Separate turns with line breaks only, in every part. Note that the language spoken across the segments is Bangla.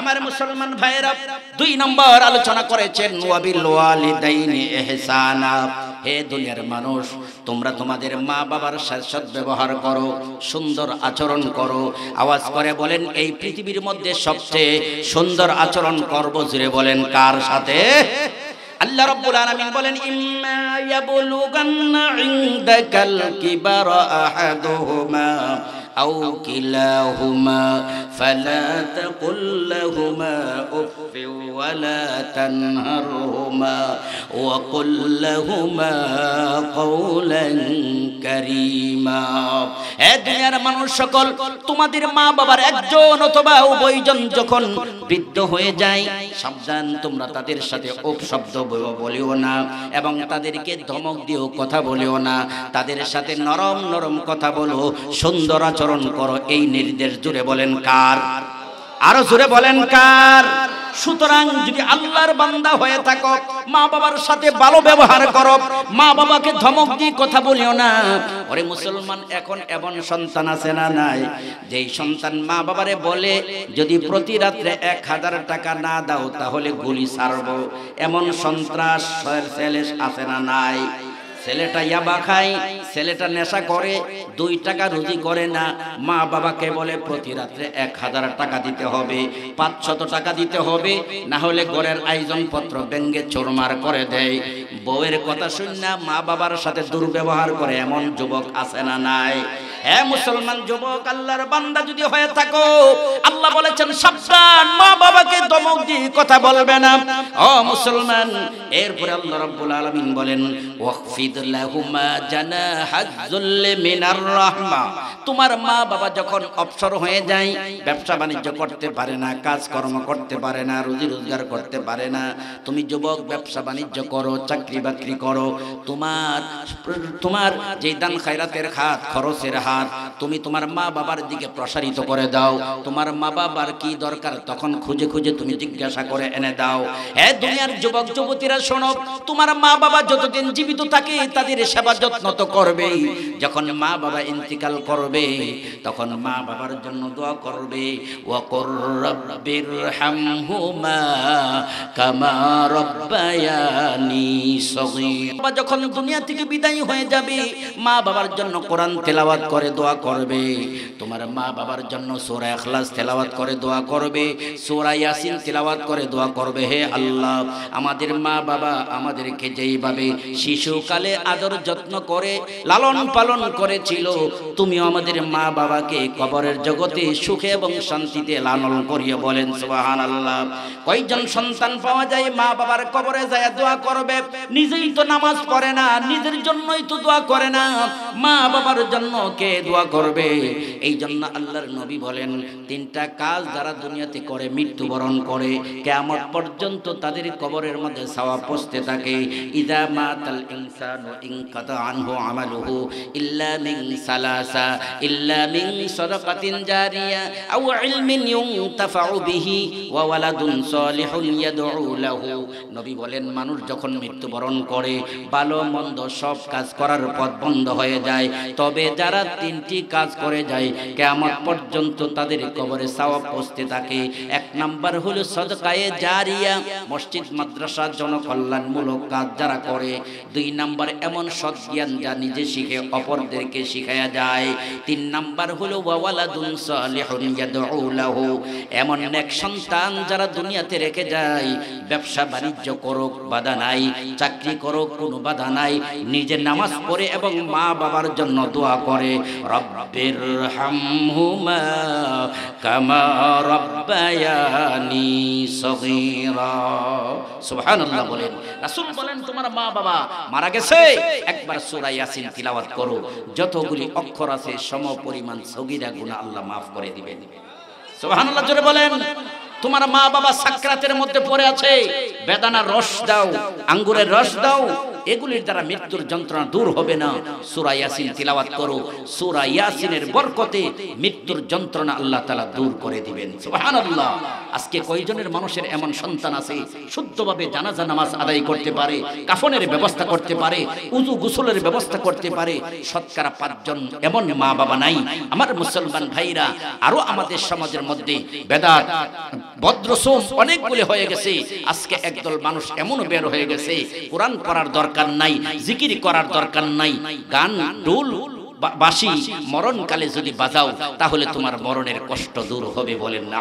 আমার মুসলমান ভাইয়েরা দুই নম্বর আলোচনা করেছেন ওয়াবিল ওয়ালিদাইনি ইহসানা হে দুনিয়ার মানুষ তোমরা তোমাদের মা বাবার সৎ ব্যবহার করো সুন্দর আচরণ করো আওয়াজ করে বলেন এই পৃথিবীর মধ্যে সবচেয়ে সুন্দর আচরণ করব জুড়ে বলেন কার সাথে আল্লাহ রাব্বুল আলামিন বলেন ইম্মা ইয়াবুলুগান্না ইনদাকাল কিবারা আহাদুহুমা أو كلاهما فلا تقل لهما أف ولا تنهرهما وقل لهما قولا كريما দুনিয়ার মানুষ সকল তোমাদের মা বাবার একজন অথবা উভয়জন যখন বৃদ্ধ হয়ে যায় সাবধান তোমরা তাদের সাথে অপ শব্দ বলিও না এবং তাদেরকে ধমক দিয়েও কথা বলিও না তাদের সাথে নরম নরম কথা বলো সুন্দর আচরণ অনুসরণ করো এই নির্দেশ জুড়ে বলেন কার আরো জুড়ে বলেন কার সুতরাং যদি আল্লাহর বান্দা হয়ে থাকো মা বাবার সাথে ভালো ব্যবহার করো মা বাবাকে ধমক দিয়ে কথা বলিও না ওরে মুসলমান এখন এমন সন্তান আছে না নাই যেই সন্তান মা বাবারে বলে যদি প্রতি রাত্রে এক হাজার টাকা না দাও তাহলে গুলি সারবো এমন সন্ত্রাস ছেলে আছে না নাই ছেলেটা ইয়াবা খায় ছেলেটা নেশা করে দুই টাকা রুজি করে না মা বাবাকে বলে প্রতি রাত্রে এক হাজার টাকা দিতে হবে পাঁচশত টাকা দিতে হবে না হলে ঘরের আয়োজন পত্র ব্যঙ্গে চোরমার করে দেয় বউয়ের কথা শুননা মা বাবার সাথে দুর্ব্যবহার করে এমন যুবক আছে না নাই হ্যাঁ মুসলমান যুবক আল্লাহর বান্দা যদি হয়ে থাকো আল্লাহ বলেছেন সাবধান মা বাবাকে দমক দিয়ে কথা বলবে না ও মুসলমান এরপরে আল্লাহ রাব্বুল আলামিন বলেন ওয়াকফিদ তোমার মা বাবা যখন অবসর হয়ে যায় ব্যবসা বাণিজ্য করতে পারে না কর্ম করতে পারে না রুজি রোজগার করতে পারে না তুমি যুবক ব্যবসা বাণিজ্য করো চাকরি বাকরি করো তোমার তোমার যে দান খায়রাতের হাত খরচের হাত তুমি তোমার মা বাবার দিকে প্রসারিত করে দাও তোমার মা বাবার কি দরকার তখন খুঁজে খুঁজে তুমি জিজ্ঞাসা করে এনে দাও হ্যাঁ দুনিয়ার যুবক যুবতীরা শোনো তোমার মা বাবা যতদিন জীবিত থাকে তাদের সেবা যত্ন তো করবেই যখন মা বাবা ইন্তিকাল করবে তখন মা বাবার জন্য দোয়া করবে যখন দুনিয়া থেকে বিদায় হয়ে যাবে মা বাবার জন্য কোরআন তেলাওয়াত করে দোয়া করবে তোমার মা বাবার জন্য সোরা এখলাস তেলাওয়াত করে দোয়া করবে সোরা ইয়াসিন তেলাওয়াত করে দোয়া করবে হে আল্লাহ আমাদের মা বাবা আমাদেরকে যেইভাবে শিশুকালে আদর যত্ন করে লালন পালন করেছিল তুমি আমাদের মা বাবাকে কবরের জগতে সুখে এবং শান্তিতে লালন করিয়া বলেন সুবাহান আল্লাহ কয়জন সন্তান পাওয়া যায় মা বাবার কবরে যায় দোয়া করবে নিজেই তো নামাজ পড়ে না নিজের জন্যই তো দোয়া করে না মা বাবার জন্য কে দোয়া করবে এই জন্য আল্লাহর নবী বলেন তিনটা কাজ যারা দুনিয়াতে করে মৃত্যুবরণ করে কেমন পর্যন্ত তাদের কবরের মধ্যে সাওয়া পচতে থাকে ইদা মাতাল ইনসান عنه عمله إلا من إلا من صدقة جارية أو علم ينتفع به وولد صالح يدعو له মানুষ যখন মৃত্যুবরণ করে ভালো মন্দ সব কাজ করার পথ বন্ধ হয়ে যায় তবে যারা তিনটি কাজ করে যায় কেমন পর্যন্ত তাদের কবরে সাওয়া পৌঁছতে থাকে এক নাম্বার হলো সদকায়ে জারিয়া মসজিদ মাদ্রাসার জনকল্যাণমূলক কাজ যারা করে দুই নাম্বার নম্বর এমন সৎ জ্ঞান যা নিজে শিখে অপরদেরকে শিখায়া যায় তিন নম্বর হলো ওয়ালাদুন সালিহুন ইয়াদউ লাহু এমন এক সন্তান যারা দুনিয়াতে রেখে যায় ব্যবসা বাণিজ্য করুক বাধা নাই চাকরি করুক কোনো বাধা নাই নিজে নামাজ পড়ে এবং মা বাবার জন্য দোয়া করে রব্বির হামহুমা কামা রব্বায়ানি সগীরা সুবহানাল্লাহ বলেন রাসুল বলেন তোমার মা বাবা মারা গেছে একবার সুরা ইয়াসিন তিলাওয়াত করো যতগুলি অক্ষর আছে সম পরিমাণ সগীরা গুনাহ আল্লাহ maaf করে দিবেন সুবহানাল্লাহ জোরে বলেন তোমার মা বাবা সাকরাতের মধ্যে পড়ে আছে বেদানার রস দাও আঙ্গুরের রস দাও এগুলির দ্বারা মৃত্যুর যন্ত্রণা দূর হবে না সুরা ইয়াসিন তিলাওয়াত করো সুরা ইয়াসিনের বরকতে মৃত্যুর যন্ত্রণা আল্লাহ তাআলা দূর করে দিবেন সুবহানাল্লাহ আজকে কয়জনের মানুষের এমন সন্তান আছে শুদ্ধভাবে জানাজা নামাজ আদায় করতে পারে কাফনের ব্যবস্থা করতে পারে উজু গোসলের ব্যবস্থা করতে পারে শতকরা পাঁচজন এমন মা বাবা নাই আমার মুসলমান ভাইরা আরো আমাদের সমাজের মধ্যে বেদাত ভদ্রসোম অনেকগুলি হয়ে গেছে আজকে একদল মানুষ এমন বের হয়ে গেছে কোরআন পড়ার দরকার দরকার নাই জিকির করার দরকার নাই গান ডুল বাসি মরণকালে যদি বাজাও তাহলে তোমার মরণের কষ্ট দূর হবে বলেন না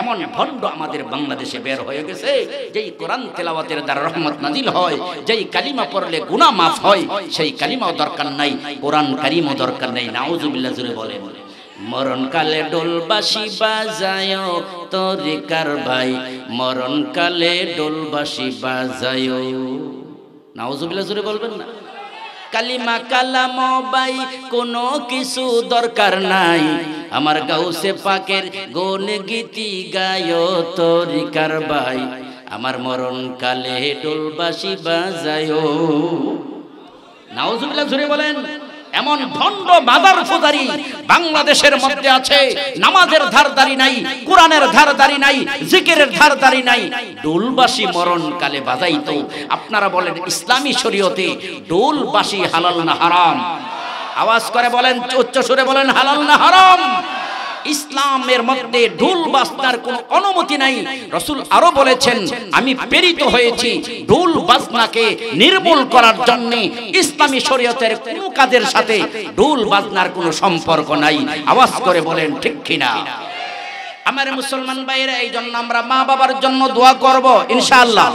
এমন ভণ্ড আমাদের বাংলাদেশে বের হয়ে গেছে যেই কোরআন তেলাওয়াতের দ্বারা রহমত নাজিল হয় যেই কালিমা পড়লে গুণা মাফ হয় সেই কালিমাও দরকার নাই কোরআন কারিমও দরকার নাই নাউজুবিল্লাহ জুড়ে বলেন মরণকালে ডোলবাসি বাজায় তরিকার ভাই মরণকালে ডোলবাসি বাজায় নাওজুবিল্লা জুড়ে বলবেন না কালিমা কালাম বাই কোনো কিছু দরকার নাই আমার গাউসে পাকের গন গীতি গায় তরিকার ভাই আমার মরণকালে ডোলবাসি বাজায় নাওজুবিল্লা জুড়ে বলেন এমন ভণ্ড মাদার ফুদারি বাংলাদেশের মধ্যে আছে নামাজের ধারদারি নাই কোরআনের ধারদারি নাই জিকিরের ধারদারি নাই মরণ কালে বাজাইতো আপনারা বলেন ইসলামী শরীয়তে ডোলবাসী হালাল না হারাম আওয়াজ করে বলেন উচ্চ সুরে বলেন হালাল না হারাম ইসলামের মধ্যে ঢুল বাজনার কোনো অনুমতি নাই রসুল আরো বলেছেন আমি প্রেরিত হয়েছি ঢুল বাজনাকে নির্মূল করার জন্য ইসলামী শরীয়তের কোন কাজের সাথে ঢুল বাজনার কোনো সম্পর্ক নাই আওয়াজ করে বলেন ঠিক কিনা আমার মুসলমান ভাইয়েরা এই জন্য আমরা মা বাবার জন্য দোয়া করব ইনশাআল্লাহ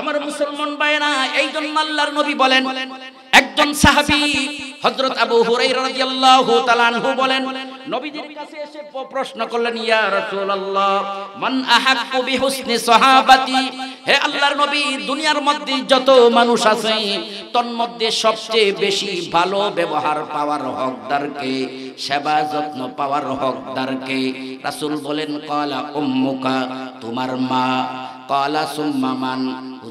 আমার মুসলমান ভাইরা এই জন্য আল্লাহর নবী বলেন একজন সাহাবি হযরত আবু হুরাইরা রাদিয়াল্লাহু তাআলা আনহু বলেন নবীজির কাছে এসে প্রশ্ন করলেন ইয়া রাসূলুল্লাহ মান আহাক্কু বিহুসনি সাহাবাতি হে আল্লাহর নবী দুনিয়ার মধ্যে যত মানুষ আছে তন্মধ্যে সবচেয়ে বেশি ভালো ব্যবহার পাওয়ার কে সেবা যত্ন পাওয়ার কে রাসূল বলেন কলা উম্মুকা তোমার মা কলা সুম্মা মান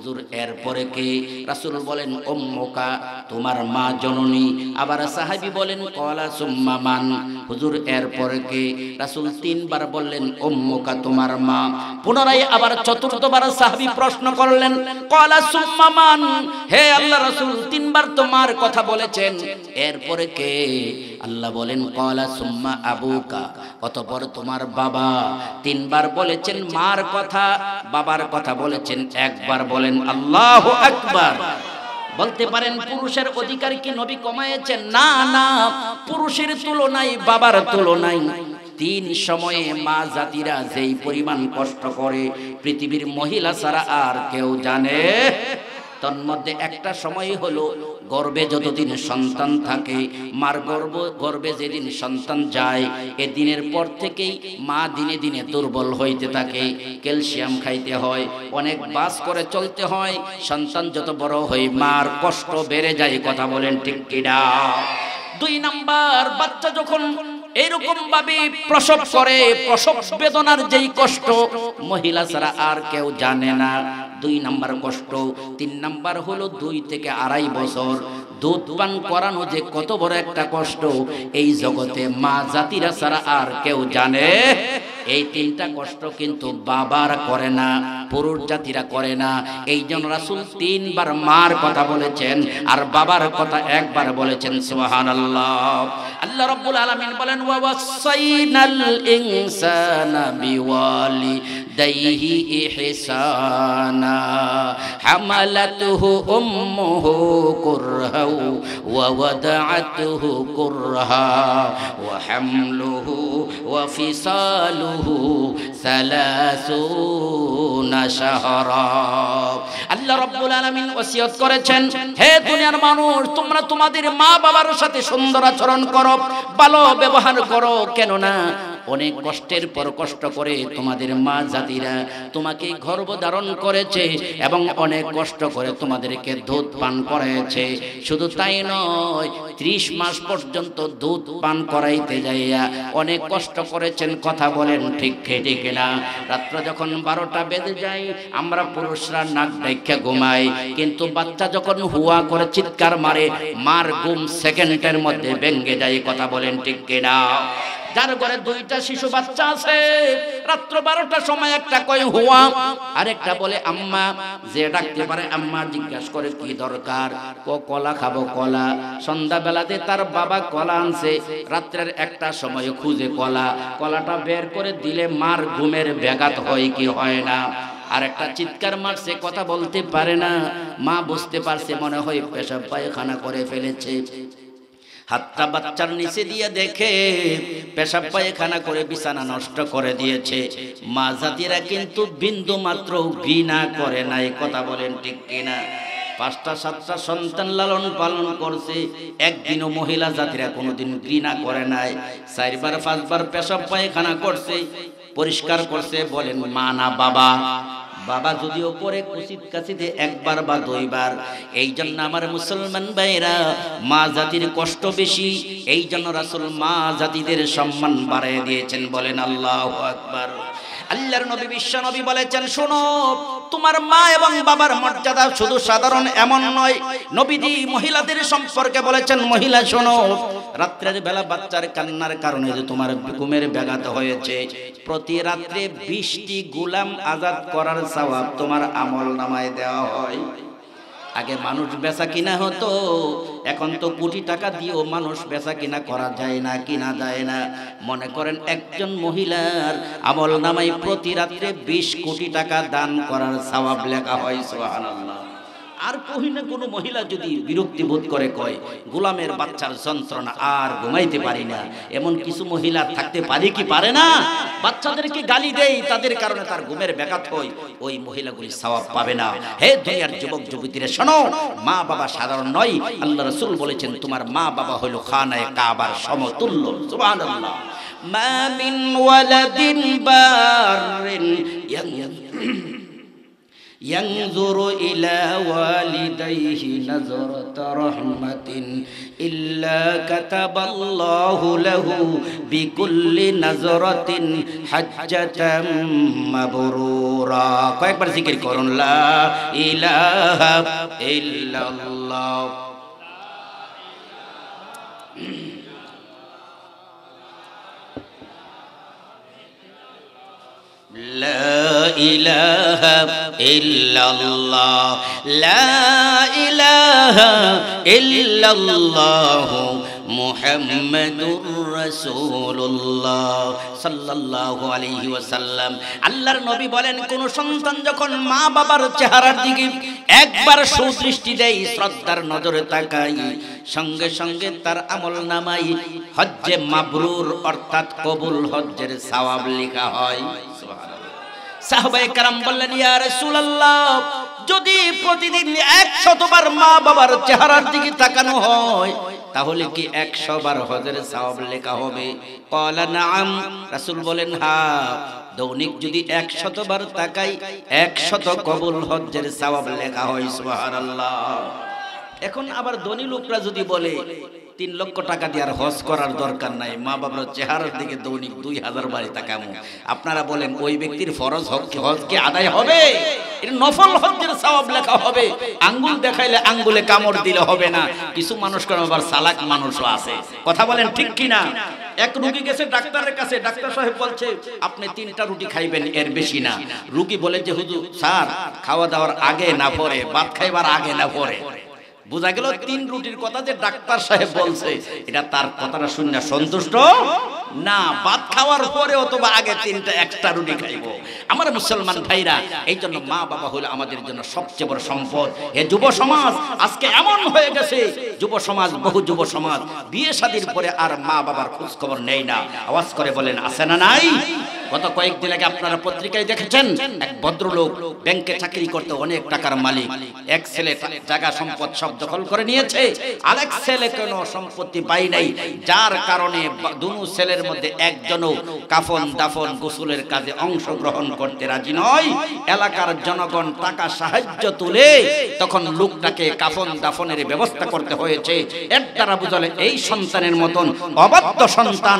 হুজুর এরপরে কে রাসুল বলেন ওম্মকা তোমার মা জননী আবার সাহাবি বলেন কলা সুম্মা মান হুজুর এরপরে কে রাসুল তিনবার বললেন ওম্মকা তোমার মা পুনরায় আবার চতুর্থবার সাহাবি প্রশ্ন করলেন কলা সুম্মা মান হে আল্লাহ রাসুল তিনবার তোমার কথা বলেছেন এরপরে কে আল্লাহ বলেন কলা সুম্মা আবুকা অতপর তোমার বাবা তিনবার বলেছেন মার কথা বাবার কথা বলেছেন একবার বলেন বলেন আল্লাহ আকবার বলতে পারেন পুরুষের অধিকার কি নবী কমায়েছেন না না পুরুষের তুলনায় বাবার তুলনায় তিন সময়ে মা জাতিরা যেই পরিমাণ কষ্ট করে পৃথিবীর মহিলা ছাড়া আর কেউ জানে তন্মধ্যে একটা সময় হলো গর্বে যতদিন সন্তান থাকে মার গর্ব গর্বে যেদিন সন্তান যায় এ দিনের পর থেকেই মা দিনে দিনে দুর্বল হইতে থাকে ক্যালসিয়াম খাইতে হয় অনেক বাস করে চলতে হয় সন্তান যত বড় হয় মার কষ্ট বেড়ে যায় কথা বলেন ঠিক কিনা দুই নাম্বার বাচ্চা যখন এইরকম ভাবে প্রসব করে প্রসব বেদনার যেই কষ্ট মহিলা ছাড়া আর কেউ জানে না দুই নাম্বার কষ্ট তিন নাম্বার হলো দুই থেকে আড়াই বছর দুধ পান করানো যে কত বড় একটা কষ্ট এই জগতে মা জাতিরা ছাড়া আর কেউ জানে এই তিনটা কষ্ট কিন্তু বাবার করে না পুরুষ জাতিরা করে না এই জন্য রাসুল তিনবার মার কথা বলেছেন আর বাবার কথা একবার বলেছেন সোহান আল্লাহ আল্লাহ রব্বুল আলামিন বলেন ওয়াসাইনাল ইনসানা বিওয়ালি দাইহি ইহসানা হামালাতুহু উম্মুহু কুরহাউ ওয়া ওয়াদাআতুহু কুরহা ওয়া হামলুহু ওয়া ফিসালুহু করেছেন হে মানুষ তোমরা তোমাদের মা বাবার সাথে সুন্দর আচরণ করো ভালো ব্যবহার করো কেননা অনেক কষ্টের পর কষ্ট করে তোমাদের মা জাতিরা তোমাকে ধারণ করেছে এবং অনেক কষ্ট করে তোমাদেরকে দুধ পান করাইছে শুধু তাই নয় ত্রিশ মাস পর্যন্ত দুধ পান করাইতে যাইয়া অনেক কষ্ট করেছেন কথা বলেন ঠিক খেটে কিনা রাত্র যখন বারোটা বেঁধে যায় আমরা পুরুষরা নাক ডাইক্ষা ঘুমাই কিন্তু বাচ্চা যখন হুয়া করে চিৎকার মারে মার ঘুম সেকেন্ডের মধ্যে ভেঙ্গে যায় কথা বলেন ঠিক কেনা যার ঘরে দুইটা শিশু বাচ্চা আছে রাত্র বারোটার সময় একটা কয় হুয়া আরেকটা বলে আম্মা যে ডাকতে পারে আম্মা জিজ্ঞাসা করে কি দরকার ও কলা খাবো কলা সন্ধ্যাবেলাতে তার বাবা কলা আনছে রাত্রের একটা সময় খুঁজে কলা কলাটা বের করে দিলে মার ঘুমের ব্যাঘাত হয় কি হয় না আর একটা চিৎকার মারছে কথা বলতে পারে না মা বুঝতে পারছে মনে হয় পেশাব পায়খানা করে ফেলেছে হাতটা বাচ্চার নিচে দিয়ে দেখে পেশাব পায়খানা করে বিছানা নষ্ট করে দিয়েছে মা জাতিরা কিন্তু বিন্দু মাত্র ঘৃণা করে নাই কথা বলেন ঠিক কিনা পাঁচটা সাতটা সন্তান লালন পালন করছে একদিনও মহিলা জাতিরা কোনোদিন ঘৃণা করে নাই চারবার পাঁচবার পেশাব পায়খানা করছে পরিষ্কার করছে বলেন মা না বাবা বাবা যদিও পরে কুচিত কাছিতে একবার বা দুইবার এই জন্য আমার মুসলমান ভাইরা মা জাতির কষ্ট বেশি এই জন্য রাসুল মা জাতিদের সম্মান বাড়াই দিয়েছেন বলেন আল্লাহ একবার আল্লাহর নবী বিশ্ব নবী বলেছেন শোনো তোমার মা এবং বাবার মর্যাদা শুধু সাধারণ এমন নয় নবীজি মহিলাদের সম্পর্কে বলেছেন মহিলা শোনো রাত্রের বেলা বাচ্চার কান্নার কারণে যে তোমার ঘুমের ব্যাঘাত হয়েছে প্রতি রাত্রে বিশটি গোলাম আজাদ করার স্বভাব তোমার আমল নামায় দেওয়া হয় আগে মানুষ বেচা কিনা হতো এখন তো কোটি টাকা দিয়েও মানুষ বেচা কিনা করা যায় না কিনা যায় না মনে করেন একজন মহিলার আমল নামাই প্রতি রাত্রে বিশ কোটি টাকা দান করার স্বভাব লেখা হয় সোহান আল্লাহ আর কহি না কোনো মহিলা যদি বিরক্তি বোধ করে কয় গোলামের বাচ্চার যন্ত্রণা আর ঘুমাইতে পারি না এমন কিছু মহিলা থাকতে পারে কি পারে না বাচ্চাদেরকে গালি দেয় তাদের কারণে তার ঘুমের ব্যাঘাত হয় ওই মহিলাগুলি সওয়াব পাবে না হে দুনিয়ার যুবক যুবতীরা শোনো মা বাবা সাধারণ নয় আল্লাহ রসুল বলেছেন তোমার মা বাবা হইল খানায় কাবার সমতুল্য মা মিন ওয়ালাদিন বাররিন ইয়াম ينظر إلى والديه نظرة رحمة إلا كتب الله له بكل نظرة حجة مبرورا كيف ذكر لا إله إلا الله ইলাহা ইল্লাল্লাহ লা ইলাহা ইল্লাল্লাহ মুহাম্মাদুর রাসূলুল্লাহ সাল্লাল্লাহু আলাইহি ওয়াসাল্লাম আল্লাহর নবী বলেন কোন সন্তান যখন মা বাবার চেহারার দিকে একবার সুদৃষ্টি দেয় শ্রদ্ধার নজরে তাকাই সঙ্গে সঙ্গে তার আমল নামাই হজ্জে মাবরুর অর্থাৎ কবুল হজ্জের সওয়াব লেখা হয় সুবহান সাহবাই কারাম বললেন যদি প্রতিদিন একশতবার মা বাবার চেহারার দিকে তাকানো হয় তাহলে কি একশো বার হজের সাহব লেখা হবে কলা নাম রাসুল বলেন হা দৈনিক যদি একশত বার তাকাই একশত কবুল হজের সাহাব লেখা হয় আল্লাহ এখন আবার ধনী লোকরা যদি বলে তিন লক্ষ টাকা দিয়ে আর হজ করার দরকার নাই মা বাবার চেহারার দিকে দৈনিক দুই হাজার বাড়ি তাকামো আপনারা বলেন ওই ব্যক্তির ফরজ হক হজ কি আদায় হবে নফল হজের লেখা হবে আঙ্গুল দেখাইলে আঙ্গুলে কামড় দিলে হবে না কিছু মানুষ আবার সালাক মানুষও আছে কথা বলেন ঠিক কি না এক রুগী গেছে ডাক্তারের কাছে ডাক্তার সাহেব বলছে আপনি তিনটা রুটি খাইবেন এর বেশি না রুগী বলে যে হুজুর স্যার খাওয়া দাওয়ার আগে না পরে ভাত খাইবার আগে না পরে বোঝা গেল তিন রুটির কথা যে ডাক্তার সাহেব বলছে এটা তার কথাটা শুনে সন্তুষ্ট না ভাত খাওয়ার পরে অথবা আগে তিনটা একটা রুটি খাইব আমার মুসলমান ভাইরা এই জন্য মা বাবা হলো আমাদের জন্য সবচেয়ে বড় সম্পদ এ যুব সমাজ আজকে এমন হয়ে গেছে যুব সমাজ বহু যুব সমাজ বিয়ে শাদির পরে আর মা বাবার খোঁজ খবর নেই না আওয়াজ করে বলেন আছে না নাই গত কয়েকদিন আগে আপনারা পত্রিকায় দেখেছেন এক ভদ্রলোক ব্যাংকে চাকরি করতে অনেক টাকার মালিক এক ছেলে জায়গা সম্পদ সব দখল করে নিয়েছে আরেক ছেলে কোনো সম্পত্তি পাই নাই যার কারণে দুনু ছেলের মধ্যে একজনও কাফন দাফন গোসলের কাজে অংশগ্রহণ করতে রাজি নয় এলাকার জনগণ টাকা সাহায্য তুলে তখন লোকটাকে কাফন দাফনের ব্যবস্থা করতে হয়েছে এর দ্বারা বুঝলে এই সন্তানের মতন অবাধ্য সন্তান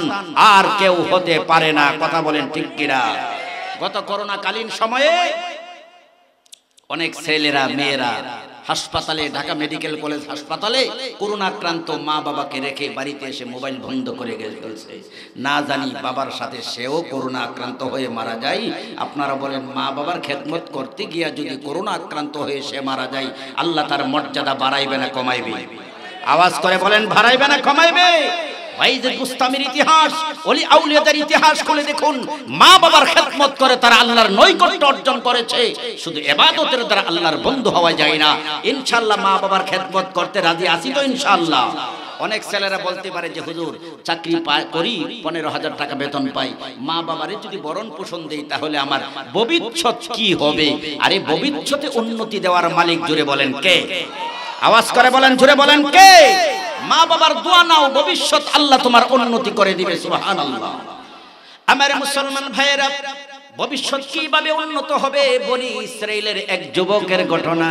আর কেউ হতে পারে না কথা বলেন ঠিক ঠিক কিনা গত করোনাকালীন সময়ে অনেক ছেলেরা মেয়েরা হাসপাতালে ঢাকা মেডিকেল কলেজ হাসপাতালে করোনাক্রান্ত মা বাবাকে রেখে বাড়িতে এসে মোবাইল বন্ধ করে গেছে না জানি বাবার সাথে সেও করোনা আক্রান্ত হয়ে মারা যায় আপনারা বলেন মা বাবার খেদমত করতে গিয়া যদি করোনা আক্রান্ত হয়ে সে মারা যায় আল্লাহ তার মর্যাদা বাড়াইবে না কমাইবে আওয়াজ করে বলেন বাড়াইবে না কমাইবে ইতিহাস খুলে দেখুন মা বাবার করে তারা অর্জন করেছে হওয়া যায় না মা বাবার করতে রাজি আছি তো অনেক ছেলেরা বলতে পারে যে হুজুর চাকরি করি পনেরো হাজার টাকা বেতন পাই মা বাবারে যদি বরণ পোষণ দেই তাহলে আমার ভবিষ্যৎ কি হবে আরে ভবিষ্যতে উন্নতি দেওয়ার মালিক জুড়ে বলেন কে আওয়াজ করে বলেন জুড়ে বলেন কে মা বাবার দোয়া নাও ভবিষ্যৎ আল্লাহ তোমার উন্নতি করে দিবে সুহান আল্লাহ আমার মুসলমান ভাইয়েরা ভবিষ্যৎ কিভাবে উন্নত হবে বনি ইসরায়েলের এক যুবকের ঘটনা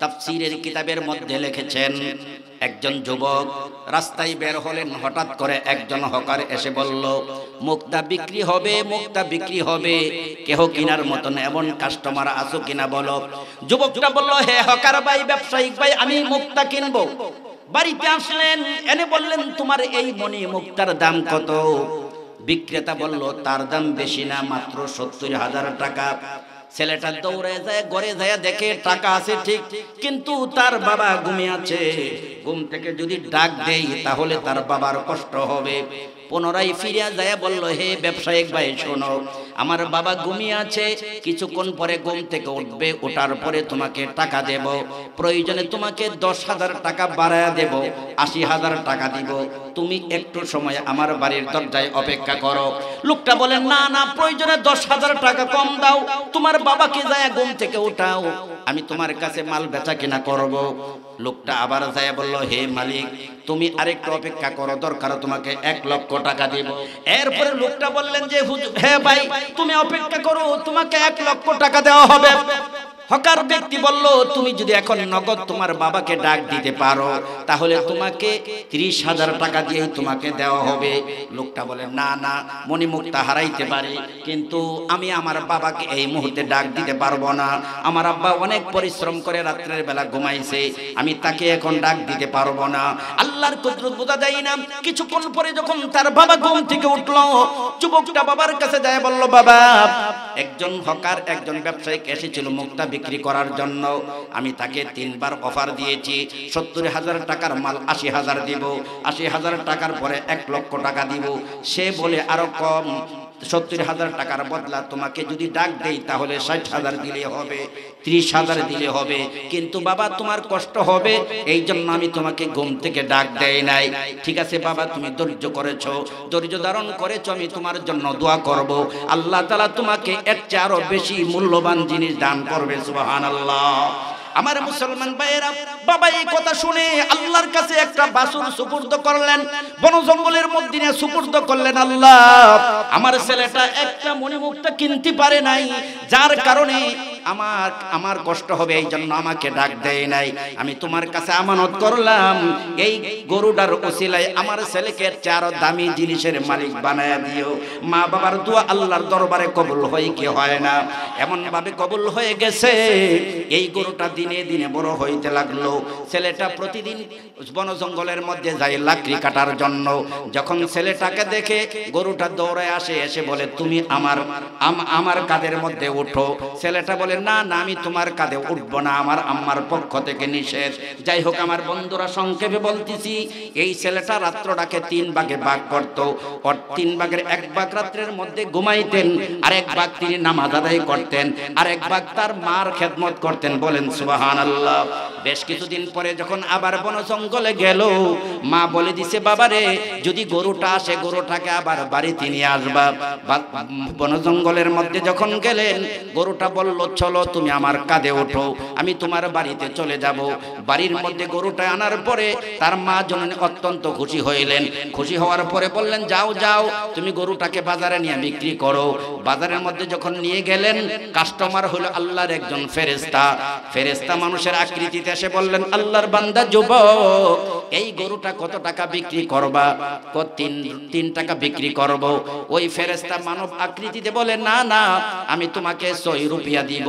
তাফসিরের কিতাবের মধ্যে লিখেছেন একজন যুবক রাস্তায় বের হলেন হঠাৎ করে একজন হকার এসে বলল মুক্তা বিক্রি হবে মুক্তা বিক্রি হবে কেহ কিনার মতন এমন কাস্টমার আছো কিনা বলো যুবকটা বলল হে হকার ভাই ব্যবসায়িক ভাই আমি মুক্তা কিনবো বাড়িতে আসলেন এনে বললেন তোমার এই মনি মুক্তার দাম কত বিক্রেতা বলল তার দাম বেশি না মাত্র সত্তর হাজার টাকা ছেলেটা দৌড়ে যায় ঘরে যায় দেখে টাকা আছে ঠিক কিন্তু তার বাবা ঘুমিয়ে আছে ঘুম থেকে যদি ডাক দেয় তাহলে তার বাবার কষ্ট হবে পুনরায় ফিরিয়া যায় বলল হে ব্যবসায়িক ভাই শোনো আমার বাবা ঘুমিয়ে আছে কিছুক্ষণ পরে ঘুম থেকে উঠবে ওঠার পরে তোমাকে টাকা দেব প্রয়োজনে তোমাকে দশ হাজার টাকা বাড়ায় দেব আশি হাজার টাকা দিব তুমি একটু সময় আমার বাড়ির দরজায় অপেক্ষা করো লোকটা বলে না না প্রয়োজনে দশ হাজার টাকা কম দাও তোমার বাবাকে যায় ঘুম থেকে উঠাও আমি তোমার কাছে মাল বেচা কিনা করব লোকটা আবার যায় বলল হে মালিক তুমি আরেকটু অপেক্ষা করো দরকার তোমাকে এক লক্ষ টাকা দিব এরপরে লোকটা বললেন যে হ্যাঁ ভাই তুমি অপেক্ষা করো তোমাকে এক লক্ষ টাকা দেওয়া হবে হকার ব্যক্তি বলল তুমি যদি এখন নগদ তোমার বাবাকে ডাক দিতে পারো তাহলে তোমাকে ত্রিশ হাজার টাকা দিয়েই তোমাকে দেওয়া হবে লোকটা বলে না না মণিমুক্তা হারাইতে পারে কিন্তু আমি আমার বাবাকে এই মুহূর্তে ডাক দিতে পারবো না আমার আব্বা অনেক পরিশ্রম করে রাত্রের বেলা ঘুমাইছে আমি তাকে এখন ডাক দিতে পারবো না আল্লাহর কুদরত বোঝা যায় না কিছুক্ষণ পরে যখন তার বাবা ঘুম থেকে উঠল যুবকটা বাবার কাছে যায় বলল বাবা একজন হকার একজন ব্যবসায়িক এসেছিল মুক্তা বিক্রি করার জন্য আমি তাকে তিনবার অফার দিয়েছি সত্তর হাজার টাকার মাল আশি হাজার দিব আশি হাজার টাকার পরে এক লক্ষ টাকা দিব সে বলে আরো কম সত্তর হাজার টাকার বদলা তোমাকে যদি ডাক দেই তাহলে ষাট হাজার দিলে হবে ত্রিশ হাজার দিলে হবে কিন্তু বাবা তোমার কষ্ট হবে এই জন্য আমি তোমাকে ঘুম থেকে ডাক দেয় নাই ঠিক আছে বাবা তুমি ধৈর্য করেছ ধৈর্য ধারণ করেছ আমি তোমার জন্য দোয়া করব আল্লাহ তালা তোমাকে এর চেয়ে আরো বেশি মূল্যবান জিনিস দান করবে সুবাহ আমার মুসলমান ভাইয়েরা বাবা এই কথা শুনে আল্লাহর কাছে একটা বাসন সুপুর্দ করলেন বন জঙ্গলের মধ্যে সুপুর্দ করলেন আল্লাহ আমার ছেলেটা একটা মণিমুক্তা কিনতে পারে নাই যার কারণে আমার আমার কষ্ট হবে এই জন্য আমাকে ডাক দেয় নাই আমি তোমার কাছে আমানত করলাম এই গরুটার ওসিলায় আমার ছেলেকে চার দামি জিনিসের মালিক বানায় দিও মা বাবার দোয়া আল্লাহর দরবারে কবুল হয় কি হয় না এমন ভাবে কবুল হয়ে গেছে এই গরুটা দিনে দিনে বড় হইতে লাগলো ছেলেটা প্রতিদিন বন জঙ্গলের মধ্যে যায় লাকড়ি কাটার জন্য যখন ছেলেটাকে দেখে গরুটা দৌড়ে আসে এসে বলে তুমি আমার আমার কাদের মধ্যে উঠো ছেলেটা বলে বলে না না আমি তোমার কাঁধে উঠব না আমার আম্মার পক্ষ থেকে নিষেধ যাই হোক আমার বন্ধুরা সংক্ষেপে বলতেছি এই ছেলেটা রাত্রটাকে তিন ভাগে ভাগ করত তিন ভাগের এক ভাগ রাত্রের মধ্যে ঘুমাইতেন আর এক ভাগ তিনি নামাজ আদায় করতেন আর এক ভাগ তার মার খেদমত করতেন বলেন সুবাহান আল্লাহ বেশ কিছুদিন পরে যখন আবার বন জঙ্গলে গেল মা বলে দিছে বাবারে যদি গরুটা আসে গরুটাকে আবার বাড়ি তিনি আসবা বন জঙ্গলের মধ্যে যখন গেলেন গরুটা বলল ছ চলো তুমি আমার কাঁধে ওঠো আমি তোমার বাড়িতে চলে যাব বাড়ির মধ্যে গরুটা আনার পরে তার মা জননী অত্যন্ত খুশি হইলেন খুশি হওয়ার পরে বললেন যাও যাও তুমি গরুটাকে বাজারে নিয়ে বিক্রি করো বাজারের মধ্যে যখন নিয়ে গেলেন কাস্টমার হলো আল্লাহর একজন ফেরেস্তা ফেরেস্তা মানুষের আকৃতিতে এসে বললেন আল্লাহর বান্দা যুবক এই গরুটা কত টাকা বিক্রি করবা কত তিন তিন টাকা বিক্রি করব ওই ফেরেস্তা মানব আকৃতিতে বলে না না আমি তোমাকে ছয় রুপিয়া দিব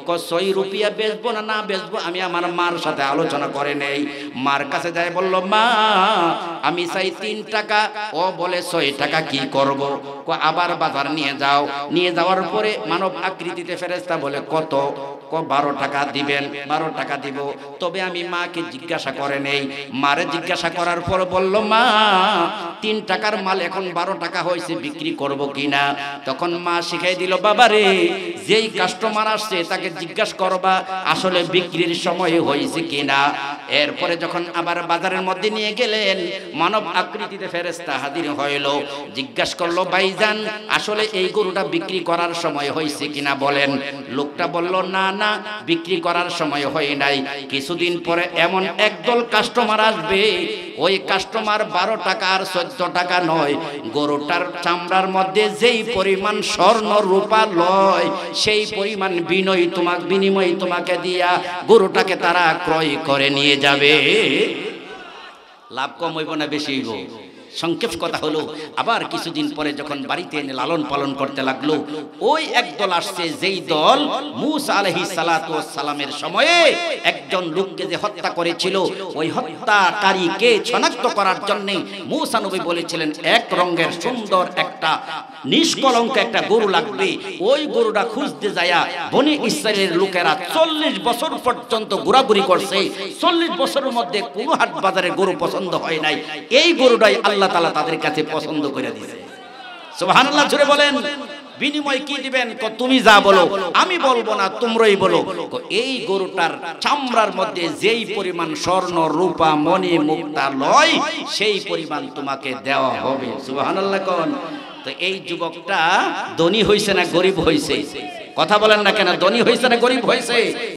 ছয় রুপিয়া বেচবো না না বেচবো আমি আমার মার সাথে আলোচনা করে নেই মার কাছে যায় বলল মা আমি চাই তিন টাকা ও বলে ছয় টাকা কি করব কো আবার বাজার নিয়ে যাও নিয়ে যাওয়ার পরে মানব আকৃতিতে ফেরেস্তা বলে কত ক বারো টাকা দিবেন বারো টাকা দিব তবে আমি মাকে জিজ্ঞাসা করে নেই মারে জিজ্ঞাসা করার পর বলল মা তিন টাকার মাল এখন বারো টাকা হয়েছে বিক্রি করব কিনা তখন মা শিখাই দিল বাবারে যেই কাস্টমার আসছে তাকে জিজ্ঞাসা করবা আসলে বিক্রির সময় হয়েছে কিনা এরপরে যখন আবার বাজারের মধ্যে নিয়ে গেলেন মানব আকৃতিতে ফেরেস্তা হাজির হইল জিজ্ঞাসা করলো ভাইজান আসলে এই গরুটা বিক্রি করার সময় হয়েছে কিনা বলেন লোকটা বলল না না বিক্রি করার সময় হয় নাই কিছুদিন পরে এমন একদল কাস্টমার আসবে ওই কাস্টমার বারো টাকা আর চোদ্দ টাকা নয় গরুটার চামড়ার মধ্যে যেই পরিমাণ স্বর্ণ রূপা লয় সেই পরিমাণ বিনয় তোমাকে বিনিময় তোমাকে দিয়া গরুটাকে তারা ক্রয় করে নিয়ে যাবে লাভ কম হইব না বেশি হইব সংক্ষেপ কথা হলো আবার কিছুদিন পরে যখন বাড়িতে এনে লালন পালন করতে লাগলো ওই এক দল আসছে যেই দল মুস আলহি সালামের সময়ে একজন লোককে যে হত্যা করেছিল ওই হত্যাকারীকে শনাক্ত করার জন্য মুসানবী বলেছিলেন এক রঙের সুন্দর একটা নিষ্কলঙ্ক একটা গরু লাগবে ওই গরুটা খুঁজতে যায়া বনি ইসরায়েলের লোকেরা চল্লিশ বছর পর্যন্ত ঘোরাঘুরি করছে চল্লিশ বছরের মধ্যে কোনো হাট বাজারে গরু পছন্দ হয় নাই এই গরুটাই আল্লাহ আল্লাহ তালা তাদের কাছে পছন্দ করে দিয়েছে সোহান আল্লাহ জুড়ে বলেন বিনিময় কি দিবেন তুমি যা বলো আমি বলবো না তোমরাই বলো এই গরুটার চামড়ার মধ্যে যেই পরিমাণ স্বর্ণ রূপা মনে মুক্তা লয় সেই পরিমাণ তোমাকে দেওয়া হবে সুবহানাল্লাহ কোন তো এই যুবকটা ধনী হয়েছে না গরিব হয়েছে কথা বলেন না কেন ধনী হয়েছে না গরিব হয়েছে